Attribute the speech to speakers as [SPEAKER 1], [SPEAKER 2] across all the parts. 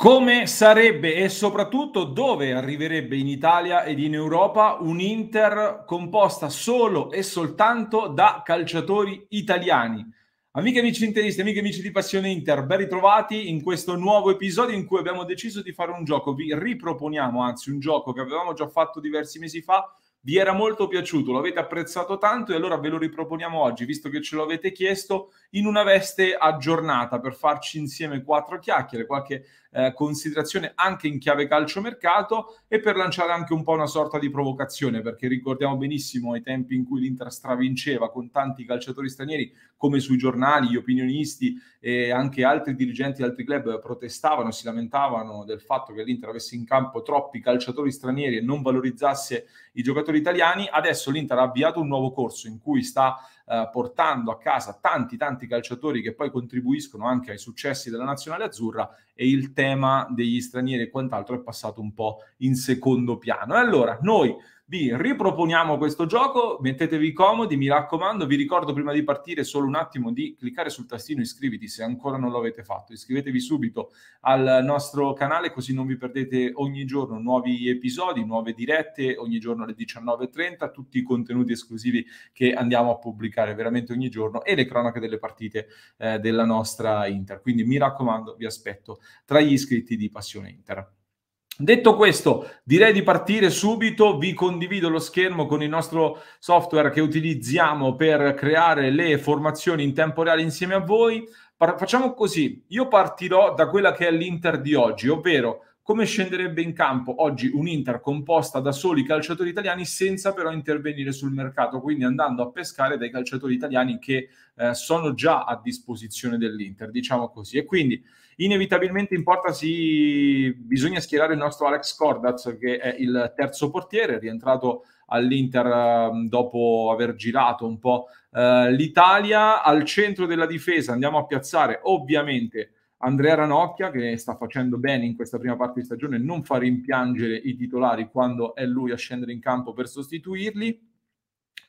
[SPEAKER 1] Come sarebbe e soprattutto dove arriverebbe in Italia ed in Europa un'Inter composta solo e soltanto da calciatori italiani? Amiche amici interisti, amiche amici di Passione Inter, ben ritrovati in questo nuovo episodio in cui abbiamo deciso di fare un gioco. Vi riproponiamo anzi un gioco che avevamo già fatto diversi mesi fa, vi era molto piaciuto, lo avete apprezzato tanto e allora ve lo riproponiamo oggi, visto che ce lo avete chiesto, in una veste aggiornata per farci insieme quattro chiacchiere, qualche eh, considerazione anche in chiave calciomercato e per lanciare anche un po' una sorta di provocazione, perché ricordiamo benissimo i tempi in cui l'Inter stravinceva con tanti calciatori stranieri, come sui giornali, gli opinionisti e anche altri dirigenti di altri club protestavano, si lamentavano del fatto che l'Inter avesse in campo troppi calciatori stranieri e non valorizzasse i giocatori italiani. Adesso l'Inter ha avviato un nuovo corso in cui sta eh, portando a casa tanti tanti calciatori che poi contribuiscono anche ai successi della nazionale azzurra e il tema degli stranieri e quant'altro è passato un po' in secondo piano. E allora noi vi riproponiamo questo gioco, mettetevi comodi, mi raccomando, vi ricordo prima di partire solo un attimo di cliccare sul tastino iscriviti se ancora non lo avete fatto, iscrivetevi subito al nostro canale così non vi perdete ogni giorno nuovi episodi, nuove dirette, ogni giorno alle 19.30, tutti i contenuti esclusivi che andiamo a pubblicare veramente ogni giorno e le cronache delle partite eh, della nostra Inter, quindi mi raccomando vi aspetto tra gli iscritti di Passione Inter. Detto questo, direi di partire subito. Vi condivido lo schermo con il nostro software che utilizziamo per creare le formazioni in tempo reale insieme a voi. Par- facciamo così: io partirò da quella che è l'Inter di oggi, ovvero come scenderebbe in campo oggi un'Inter composta da soli calciatori italiani senza però intervenire sul mercato, quindi andando a pescare dai calciatori italiani che eh, sono già a disposizione dell'Inter, diciamo così. E quindi inevitabilmente in porta si... bisogna schierare il nostro Alex Cordaz che è il terzo portiere, rientrato all'Inter ehm, dopo aver girato un po' eh, l'Italia. Al centro della difesa andiamo a piazzare ovviamente Andrea Ranocchia, che sta facendo bene in questa prima parte di stagione, non fa rimpiangere i titolari quando è lui a scendere in campo per sostituirli.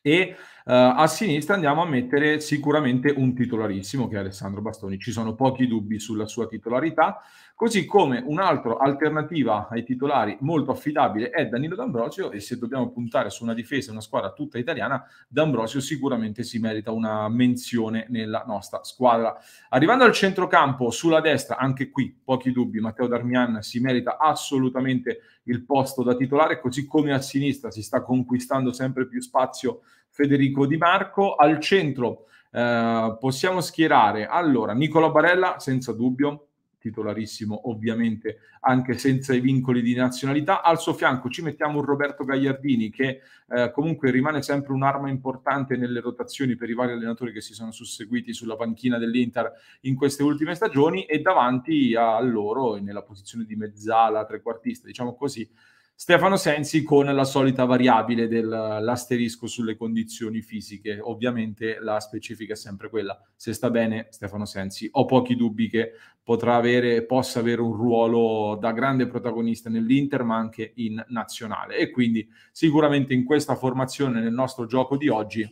[SPEAKER 1] E uh, a sinistra andiamo a mettere sicuramente un titolarissimo che è Alessandro Bastoni. Ci sono pochi dubbi sulla sua titolarità. Così come un'altra alternativa ai titolari molto affidabile è Danilo D'Ambrosio e se dobbiamo puntare su una difesa, una squadra tutta italiana, D'Ambrosio sicuramente si merita una menzione nella nostra squadra. Arrivando al centrocampo, sulla destra, anche qui pochi dubbi, Matteo Darmian si merita assolutamente il posto da titolare, così come a sinistra si sta conquistando sempre più spazio Federico Di Marco. Al centro eh, possiamo schierare allora Nicola Barella, senza dubbio, titolarissimo ovviamente anche senza i vincoli di nazionalità. Al suo fianco ci mettiamo un Roberto Gagliardini che eh, comunque rimane sempre un'arma importante nelle rotazioni per i vari allenatori che si sono susseguiti sulla panchina dell'Inter in queste ultime stagioni e davanti a loro nella posizione di mezzala, trequartista, diciamo così, Stefano Sensi con la solita variabile dell'asterisco sulle condizioni fisiche. Ovviamente la specifica è sempre quella. Se sta bene Stefano Sensi, ho pochi dubbi che avere, possa avere un ruolo da grande protagonista nell'Inter, ma anche in nazionale. E quindi sicuramente in questa formazione, nel nostro gioco di oggi,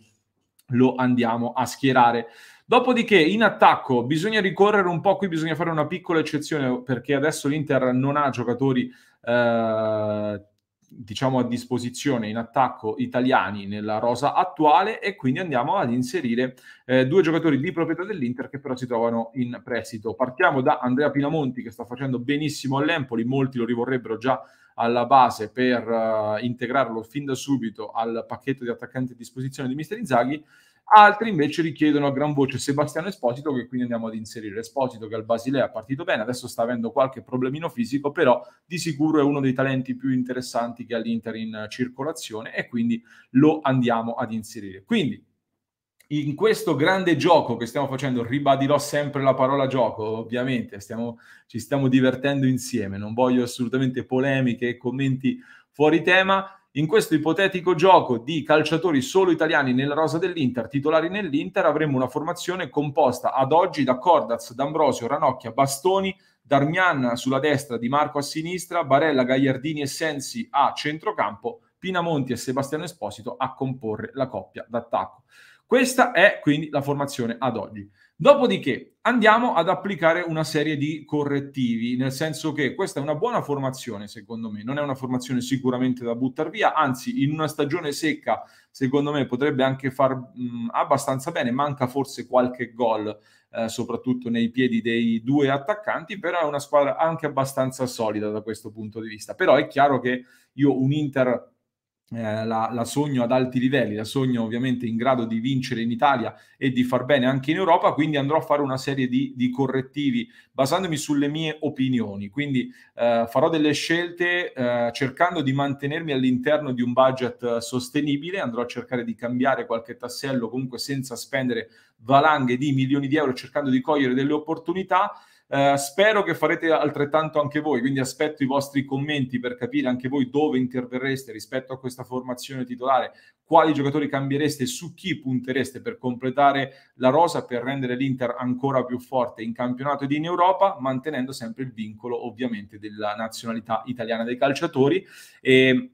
[SPEAKER 1] lo andiamo a schierare. Dopodiché in attacco bisogna ricorrere un po', qui bisogna fare una piccola eccezione perché adesso l'Inter non ha giocatori eh, diciamo a disposizione in attacco italiani nella rosa attuale e quindi andiamo ad inserire eh, due giocatori di proprietà dell'Inter che però si trovano in prestito. Partiamo da Andrea Pinamonti che sta facendo benissimo all'Empoli, molti lo rivorrebbero già alla base per uh, integrarlo fin da subito al pacchetto di attaccanti a disposizione di Mister Inzaghi altri invece richiedono a gran voce Sebastiano Esposito, che quindi andiamo ad inserire. Esposito che al Basilea è partito bene, adesso sta avendo qualche problemino fisico, però di sicuro è uno dei talenti più interessanti che ha l'Inter in circolazione e quindi lo andiamo ad inserire. Quindi in questo grande gioco che stiamo facendo, ribadirò sempre la parola gioco, ovviamente, stiamo, ci stiamo divertendo insieme, non voglio assolutamente polemiche e commenti fuori tema in questo ipotetico gioco di calciatori solo italiani nella rosa dell'Inter, titolari nell'Inter, avremmo una formazione composta ad oggi da Cordaz, D'Ambrosio, Ranocchia, Bastoni, Darmian sulla destra, Di Marco a sinistra, Barella, Gagliardini e Sensi a centrocampo, Pinamonti e Sebastiano Esposito a comporre la coppia d'attacco. Questa è quindi la formazione ad oggi. Dopodiché andiamo ad applicare una serie di correttivi, nel senso che questa è una buona formazione, secondo me, non è una formazione sicuramente da buttare via, anzi in una stagione secca, secondo me, potrebbe anche far mh, abbastanza bene, manca forse qualche gol, eh, soprattutto nei piedi dei due attaccanti, però è una squadra anche abbastanza solida da questo punto di vista. Però è chiaro che io un Inter eh, la, la, sogno ad alti livelli, la sogno ovviamente in grado di vincere in Italia e di far bene anche in Europa, quindi andrò a fare una serie di, di correttivi basandomi sulle mie opinioni, quindi eh, farò delle scelte eh, cercando di mantenermi all'interno di un budget sostenibile, andrò a cercare di cambiare qualche tassello comunque senza spendere valanghe di milioni di euro cercando di cogliere delle opportunità eh, spero che farete altrettanto anche voi, quindi aspetto i vostri commenti per capire anche voi dove interverreste rispetto a questa formazione titolare, quali giocatori cambiereste, su chi puntereste per completare la rosa, per rendere l'Inter ancora più forte in campionato ed in Europa, mantenendo sempre il vincolo ovviamente della nazionalità italiana dei calciatori. E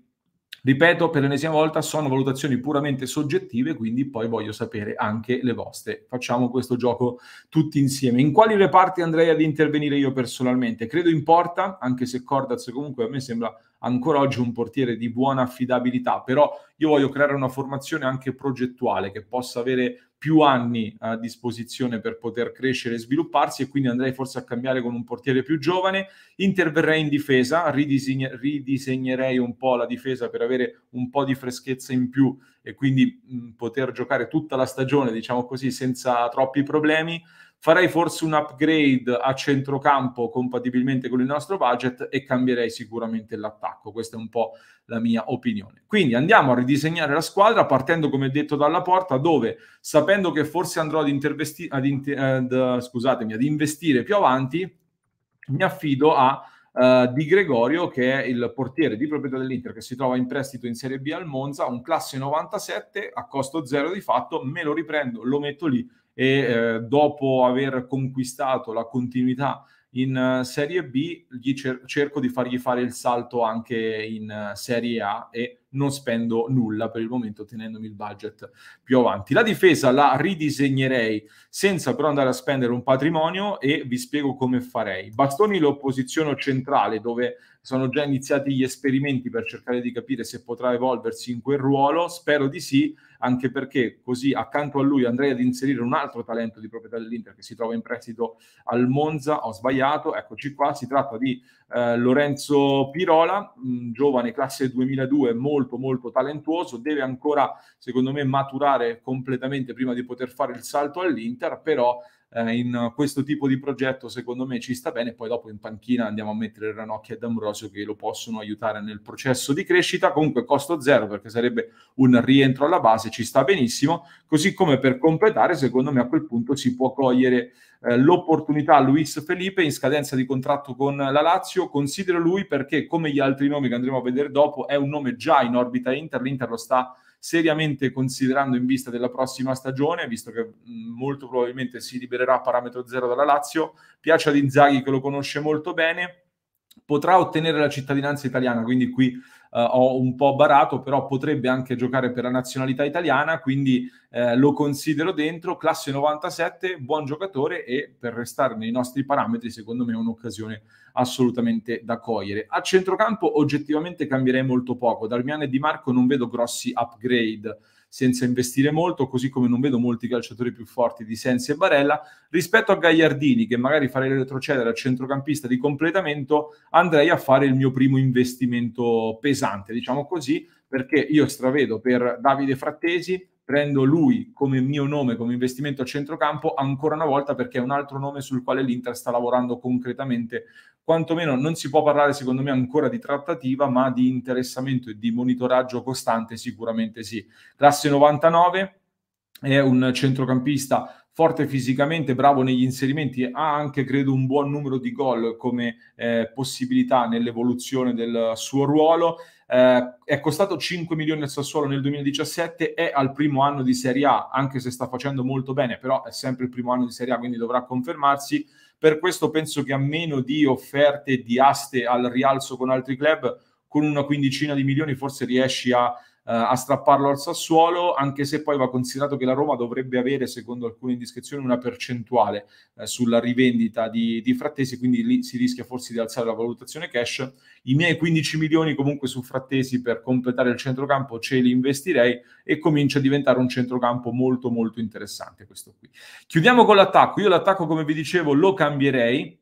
[SPEAKER 1] Ripeto per l'ennesima volta, sono valutazioni puramente soggettive, quindi poi voglio sapere anche le vostre. Facciamo questo gioco tutti insieme. In quali reparti andrei ad intervenire io personalmente? Credo in porta, anche se Cordaz comunque a me sembra ancora oggi un portiere di buona affidabilità, però io voglio creare una formazione anche progettuale che possa avere più anni a disposizione per poter crescere e svilupparsi e quindi andrei forse a cambiare con un portiere più giovane, interverrei in difesa, ridisegn- ridisegnerei un po' la difesa per avere un po' di freschezza in più e quindi mh, poter giocare tutta la stagione, diciamo così, senza troppi problemi farei forse un upgrade a centrocampo compatibilmente con il nostro budget e cambierei sicuramente l'attacco. Questa è un po' la mia opinione. Quindi andiamo a ridisegnare la squadra partendo, come detto, dalla porta dove, sapendo che forse andrò ad, intervesti- ad, inter- ad, scusatemi, ad investire più avanti, mi affido a... Uh, di Gregorio, che è il portiere di proprietà dell'Inter, che si trova in prestito in Serie B al Monza, un classe 97 a costo zero di fatto, me lo riprendo, lo metto lì e eh, dopo aver conquistato la continuità in eh, Serie B, cer- cerco di fargli fare il salto anche in eh, Serie A e non spendo nulla per il momento tenendomi il budget più avanti. La difesa la ridisegnerei senza però andare a spendere un patrimonio e vi spiego come farei. Bastoni lo posiziono centrale dove sono già iniziati gli esperimenti per cercare di capire se potrà evolversi in quel ruolo, spero di sì, anche perché così accanto a lui andrei ad inserire un altro talento di proprietà dell'Inter che si trova in prestito al Monza, ho sbagliato, eccoci qua, si tratta di eh, Lorenzo Pirola, un giovane classe 2002, molto molto talentuoso, deve ancora secondo me maturare completamente prima di poter fare il salto all'Inter, però eh, in questo tipo di progetto secondo me ci sta bene, poi dopo in panchina andiamo a mettere Ranocchi e D'Ambrosio che lo possono aiutare nel processo di crescita, comunque costo zero perché sarebbe un rientro alla base, ci sta benissimo, così come per completare secondo me a quel punto si può cogliere eh, l'opportunità a Luis Felipe in scadenza di contratto con la Lazio, considero lui perché come gli altri nomi che andremo a vedere dopo è un nome già in orbita Inter, l'Inter lo sta seriamente considerando in vista della prossima stagione, visto che molto probabilmente si libererà a parametro zero dalla Lazio, piace ad Inzaghi che lo conosce molto bene, potrà ottenere la cittadinanza italiana, quindi qui eh, ho un po' barato, però potrebbe anche giocare per la nazionalità italiana, quindi eh, lo considero dentro, classe 97, buon giocatore e per restare nei nostri parametri secondo me è un'occasione assolutamente da cogliere. A centrocampo oggettivamente cambierei molto poco, Darmian e Di Marco non vedo grossi upgrade senza investire molto, così come non vedo molti calciatori più forti di Sensi e Barella. Rispetto a Gagliardini, che magari farei retrocedere al centrocampista di completamento, andrei a fare il mio primo investimento pesante, diciamo così, perché io stravedo per Davide Frattesi, prendo lui come mio nome, come investimento a centrocampo, ancora una volta perché è un altro nome sul quale l'Inter sta lavorando concretamente quantomeno non si può parlare secondo me ancora di trattativa, ma di interessamento e di monitoraggio costante sicuramente sì. Classe 99 è un centrocampista forte fisicamente, bravo negli inserimenti, ha anche credo un buon numero di gol come eh, possibilità nell'evoluzione del suo ruolo. Eh, è costato 5 milioni al Sassuolo nel 2017, è al primo anno di Serie A, anche se sta facendo molto bene, però è sempre il primo anno di Serie A, quindi dovrà confermarsi per questo penso che a meno di offerte di aste al rialzo con altri club, con una quindicina di milioni forse riesci a eh, a strapparlo al Sassuolo, anche se poi va considerato che la Roma dovrebbe avere, secondo alcune indiscrezioni, una percentuale eh, sulla rivendita di, di Frattesi, quindi lì si rischia forse di alzare la valutazione cash. I miei 15 milioni comunque su Frattesi per completare il centrocampo ce li investirei e comincia a diventare un centrocampo molto molto interessante questo qui. Chiudiamo con l'attacco. Io l'attacco, come vi dicevo, lo cambierei,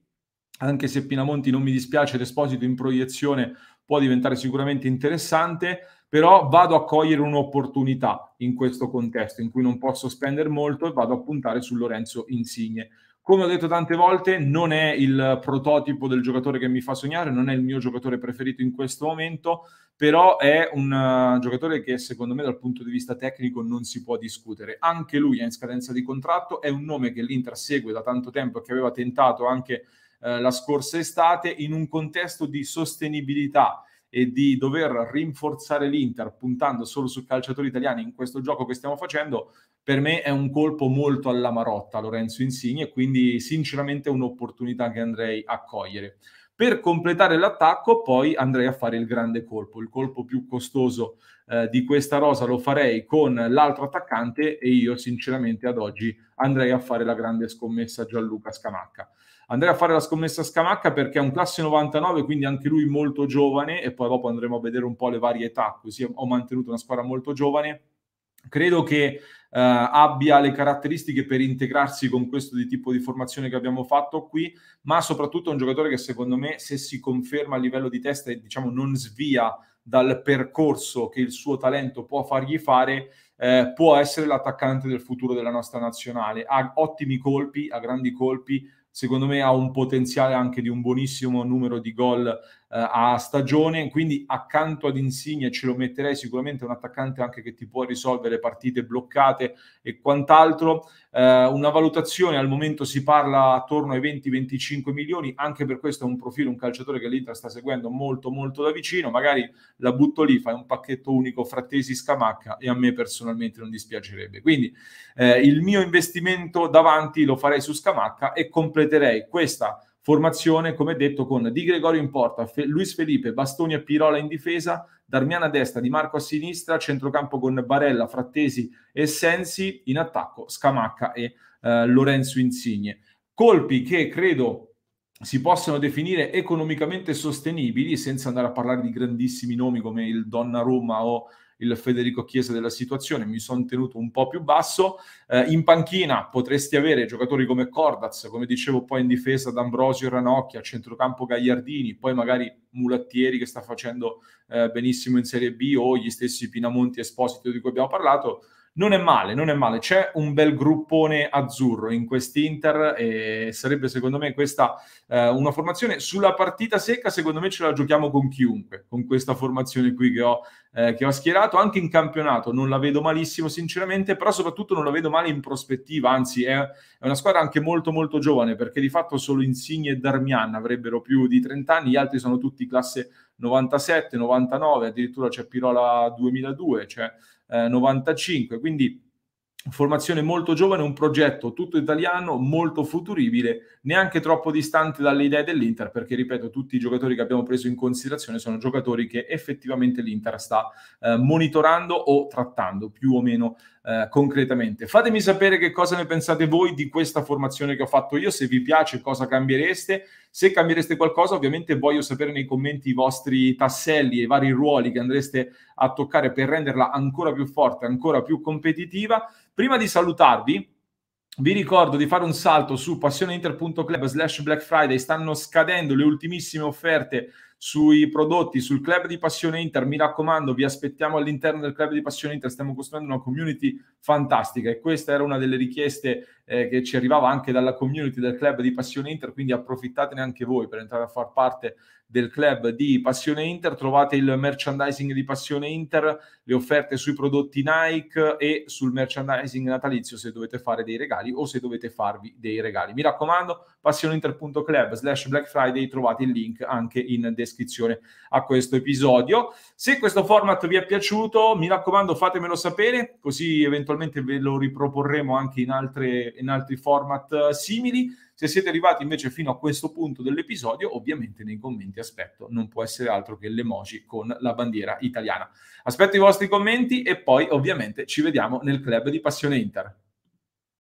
[SPEAKER 1] anche se Pinamonti non mi dispiace, l'esposito in proiezione può diventare sicuramente interessante però vado a cogliere un'opportunità in questo contesto in cui non posso spendere molto e vado a puntare su Lorenzo Insigne. Come ho detto tante volte, non è il prototipo del giocatore che mi fa sognare, non è il mio giocatore preferito in questo momento, però è un uh, giocatore che secondo me dal punto di vista tecnico non si può discutere. Anche lui è in scadenza di contratto, è un nome che l'Inter segue da tanto tempo e che aveva tentato anche uh, la scorsa estate in un contesto di sostenibilità e di dover rinforzare l'Inter puntando solo su calciatori italiani in questo gioco che stiamo facendo, per me è un colpo molto alla marotta Lorenzo Insigne, e quindi sinceramente è un'opportunità che andrei a cogliere. Per completare l'attacco poi andrei a fare il grande colpo, il colpo più costoso eh, di questa rosa lo farei con l'altro attaccante e io sinceramente ad oggi andrei a fare la grande scommessa Gianluca Scamacca. Andrei a fare la scommessa Scamacca perché è un classe 99, quindi anche lui molto giovane e poi dopo andremo a vedere un po' le varie età, così ho mantenuto una squadra molto giovane credo che eh, abbia le caratteristiche per integrarsi con questo di tipo di formazione che abbiamo fatto qui, ma soprattutto è un giocatore che secondo me se si conferma a livello di testa e diciamo non svia dal percorso che il suo talento può fargli fare, eh, può essere l'attaccante del futuro della nostra nazionale. Ha ottimi colpi, ha grandi colpi, secondo me ha un potenziale anche di un buonissimo numero di gol eh, a stagione, quindi accanto ad Insigne ce lo metterei sicuramente un attaccante anche che ti può risolvere partite bloccate e quant'altro. Eh, una valutazione al momento si parla attorno ai 20-25 milioni, anche per questo è un profilo, un calciatore che l'Inter sta seguendo molto molto da vicino, magari la butto lì, fai un pacchetto unico frattesi scamacca e a me personalmente non dispiacerebbe. Quindi eh, il mio investimento davanti lo farei su scamacca e completamente completerei questa formazione, come detto, con Di Gregorio in porta, Fe- Luis Felipe, Bastoni e Pirola in difesa, Darmiana a destra, Di Marco a sinistra, centrocampo con Barella, Frattesi e Sensi, in attacco Scamacca e eh, Lorenzo Insigne. Colpi che credo si possano definire economicamente sostenibili senza andare a parlare di grandissimi nomi come il Donnarumma o il Federico Chiesa della situazione, mi sono tenuto un po' più basso. Eh, in panchina potresti avere giocatori come Cordaz, come dicevo poi in difesa D'Ambrosio e Ranocchia, centrocampo Gagliardini, poi magari Mulattieri che sta facendo eh, benissimo in Serie B o gli stessi Pinamonti Esposito di cui abbiamo parlato non è male, non è male. C'è un bel gruppone azzurro in quest'Inter e sarebbe secondo me questa eh, una formazione sulla partita secca, secondo me ce la giochiamo con chiunque, con questa formazione qui che ho, eh, che ho schierato. Anche in campionato non la vedo malissimo sinceramente, però soprattutto non la vedo male in prospettiva, anzi è, è una squadra anche molto molto giovane perché di fatto solo Insigne e Darmian avrebbero più di 30 anni, gli altri sono tutti classe 97, 99, addirittura c'è Pirola 2002, cioè 95, eh, quindi formazione molto giovane, un progetto tutto italiano, molto futuribile, neanche troppo distante dalle idee dell'Inter, perché ripeto, tutti i giocatori che abbiamo preso in considerazione sono giocatori che effettivamente l'Inter sta eh, monitorando o trattando più o meno eh, concretamente. Fatemi sapere che cosa ne pensate voi di questa formazione che ho fatto io, se vi piace cosa cambiereste, se cambiereste qualcosa, ovviamente voglio sapere nei commenti i vostri tasselli e i vari ruoli che andreste a toccare per renderla ancora più forte, ancora più competitiva Prima di salutarvi, vi ricordo di fare un salto su passioneinter.club slash Black Friday, stanno scadendo le ultimissime offerte sui prodotti, sul club di Passione Inter, mi raccomando, vi aspettiamo all'interno del club di Passione Inter, stiamo costruendo una community fantastica e questa era una delle richieste eh, che ci arrivava anche dalla community del club di Passione Inter, quindi approfittatene anche voi per entrare a far parte del club di Passione Inter, trovate il merchandising di Passione Inter, le offerte sui prodotti Nike e sul merchandising natalizio se dovete fare dei regali o se dovete farvi dei regali. Mi raccomando, passioneinter.club slash Black Friday trovate il link anche in descrizione a questo episodio. Se questo format vi è piaciuto, mi raccomando fatemelo sapere, così eventualmente ve lo riproporremo anche in altre in altri format eh, simili. Se siete arrivati invece fino a questo punto dell'episodio, ovviamente nei commenti aspetto, non può essere altro che l'emoji con la bandiera italiana. Aspetto i vostri commenti e poi ovviamente ci vediamo nel club di Passione Inter.